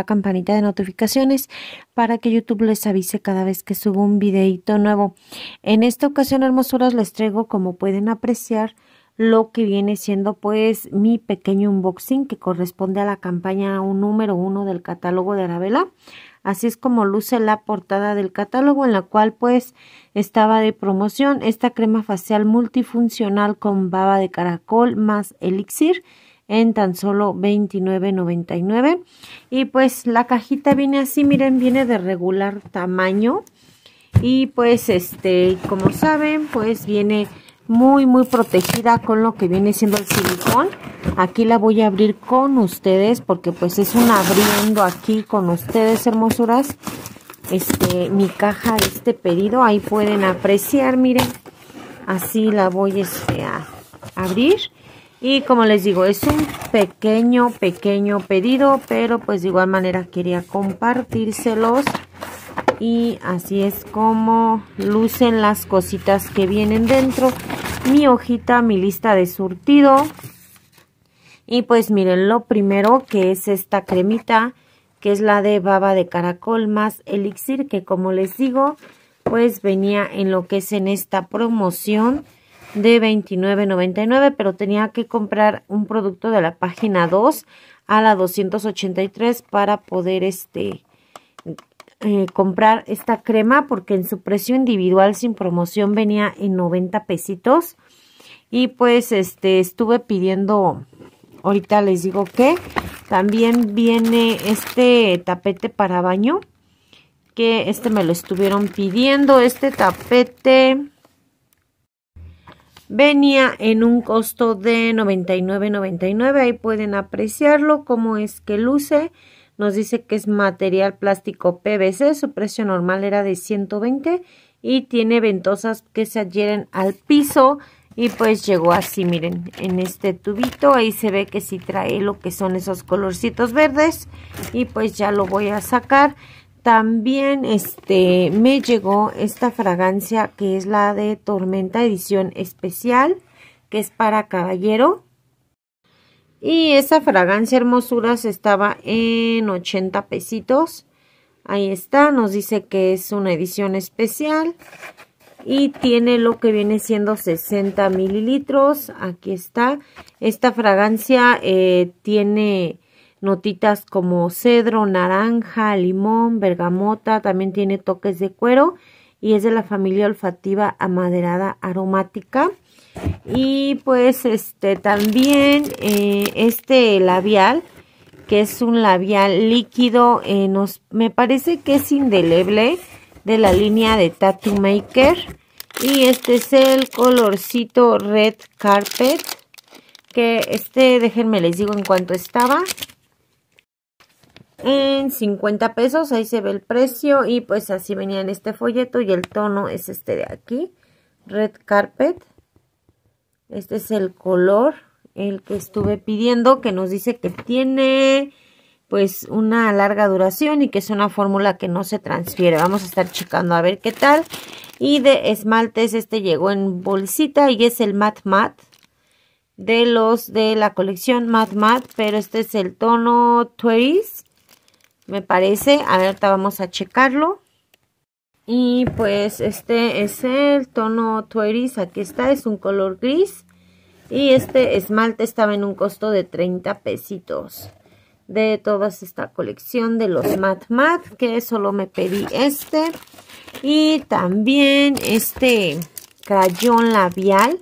la campanita de notificaciones para que YouTube les avise cada vez que subo un videito nuevo. En esta ocasión, hermosuras, les traigo, como pueden apreciar, lo que viene siendo pues mi pequeño unboxing que corresponde a la campaña un número uno del catálogo de arabela Así es como luce la portada del catálogo en la cual pues estaba de promoción esta crema facial multifuncional con baba de caracol más elixir en tan solo $29.99. Y pues la cajita viene así, miren, viene de regular tamaño. Y pues este, como saben, pues viene muy muy protegida con lo que viene siendo el silicón. Aquí la voy a abrir con ustedes porque pues es un abriendo aquí con ustedes hermosuras. Este, mi caja de este pedido, ahí pueden apreciar, miren. Así la voy este, a abrir y como les digo, es un pequeño, pequeño pedido, pero pues de igual manera quería compartírselos. Y así es como lucen las cositas que vienen dentro. Mi hojita, mi lista de surtido. Y pues miren, lo primero que es esta cremita, que es la de baba de caracol más elixir, que como les digo, pues venía en lo que es en esta promoción de 29.99, pero tenía que comprar un producto de la página 2 a la 283 para poder este eh, comprar esta crema porque en su precio individual sin promoción venía en 90 pesitos y pues este estuve pidiendo ahorita les digo que también viene este tapete para baño que este me lo estuvieron pidiendo este tapete venía en un costo de 99.99 ahí pueden apreciarlo cómo es que luce nos dice que es material plástico PVC su precio normal era de 120 y tiene ventosas que se adhieren al piso y pues llegó así miren en este tubito ahí se ve que sí trae lo que son esos colorcitos verdes y pues ya lo voy a sacar también este, me llegó esta fragancia que es la de Tormenta Edición Especial, que es para caballero. Y esa fragancia hermosuras estaba en 80 pesitos. Ahí está, nos dice que es una edición especial. Y tiene lo que viene siendo 60 mililitros. Aquí está. Esta fragancia eh, tiene notitas como cedro, naranja, limón, bergamota, también tiene toques de cuero y es de la familia olfativa amaderada aromática. Y pues este también eh, este labial, que es un labial líquido, eh, nos, me parece que es indeleble de la línea de Tattoo Maker. Y este es el colorcito Red Carpet, que este déjenme les digo en cuanto estaba, en 50 pesos, ahí se ve el precio y pues así venía en este folleto y el tono es este de aquí, Red Carpet. Este es el color, el que estuve pidiendo, que nos dice que tiene pues una larga duración y que es una fórmula que no se transfiere. Vamos a estar checando a ver qué tal. Y de esmaltes este llegó en bolsita y es el Matte Matte de los de la colección Matte Matte, pero este es el tono twist me parece. A ver, ahorita vamos a checarlo. Y pues este es el tono Tueris, aquí está, es un color gris. Y este esmalte estaba en un costo de 30 pesitos. De toda esta colección de los mat mat que solo me pedí este. Y también este crayón labial,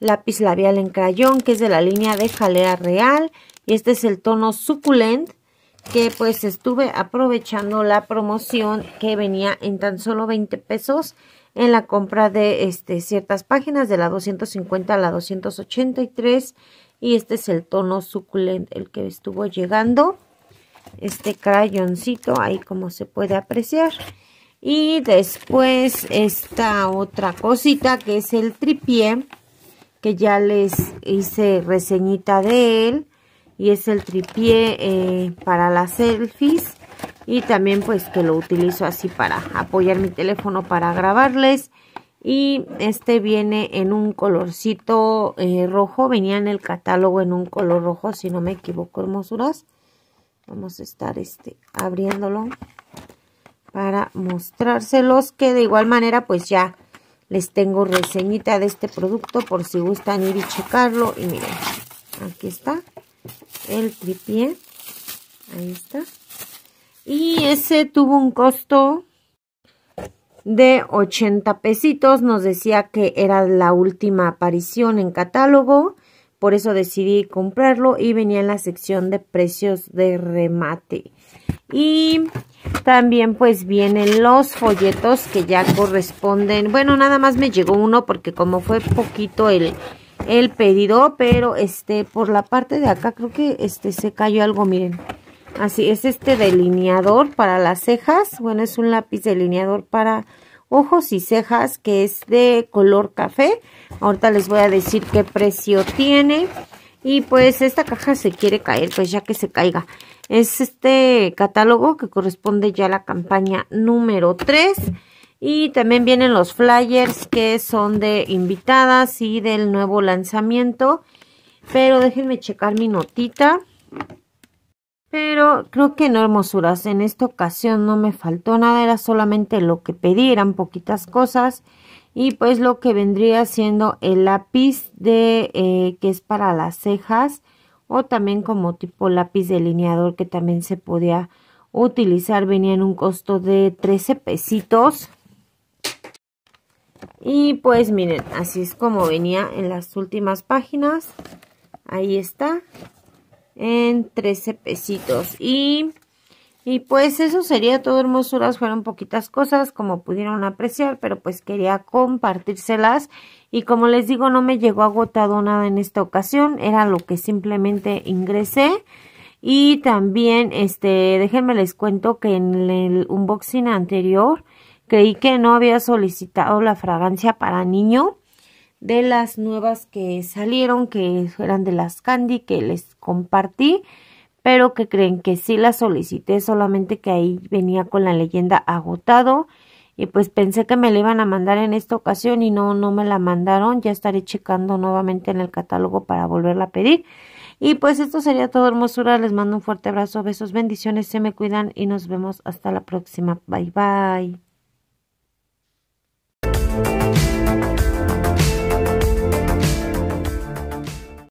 lápiz labial en crayón, que es de la línea de jalea real. Y este es el tono Suculent que pues estuve aprovechando la promoción que venía en tan solo 20 pesos en la compra de este, ciertas páginas de la 250 a la 283 y este es el tono suculento el que estuvo llegando este crayoncito ahí como se puede apreciar y después esta otra cosita que es el tripié que ya les hice reseñita de él y es el tripié eh, para las selfies y también pues que lo utilizo así para apoyar mi teléfono para grabarles y este viene en un colorcito eh, rojo venía en el catálogo en un color rojo si no me equivoco hermosuras vamos a estar este abriéndolo para mostrárselos que de igual manera pues ya les tengo reseñita de este producto por si gustan ir y checarlo y miren aquí está el tripié. Ahí está. Y ese tuvo un costo de 80 pesitos. Nos decía que era la última aparición en catálogo. Por eso decidí comprarlo y venía en la sección de precios de remate. Y también pues vienen los folletos que ya corresponden. Bueno, nada más me llegó uno porque como fue poquito el, el pedido, pero este por la parte de acá creo que este se cayó algo, miren. Así es este delineador para las cejas, bueno, es un lápiz delineador para ojos y cejas que es de color café. Ahorita les voy a decir qué precio tiene. Y pues esta caja se quiere caer, pues ya que se caiga. Es este catálogo que corresponde ya a la campaña número 3. Y también vienen los flyers que son de invitadas y del nuevo lanzamiento. Pero déjenme checar mi notita. Pero creo que no hermosuras. En esta ocasión no me faltó nada. Era solamente lo que pedí. Eran poquitas cosas. Y pues lo que vendría siendo el lápiz de eh, que es para las cejas. O también como tipo lápiz delineador que también se podía utilizar. Venía en un costo de 13 pesitos. Y pues miren, así es como venía en las últimas páginas. Ahí está. En 13 pesitos. Y, y pues eso sería todo, hermosuras. Fueron poquitas cosas, como pudieron apreciar, pero pues quería compartírselas. Y como les digo, no me llegó agotado nada en esta ocasión. Era lo que simplemente ingresé. Y también, este, déjenme les cuento que en el unboxing anterior Creí que no había solicitado la fragancia para niño de las nuevas que salieron, que eran de las Candy que les compartí, pero que creen que sí la solicité, solamente que ahí venía con la leyenda agotado y pues pensé que me la iban a mandar en esta ocasión y no, no me la mandaron, ya estaré checando nuevamente en el catálogo para volverla a pedir. Y pues esto sería todo, hermosura. Les mando un fuerte abrazo, besos, bendiciones, se me cuidan y nos vemos hasta la próxima. Bye bye.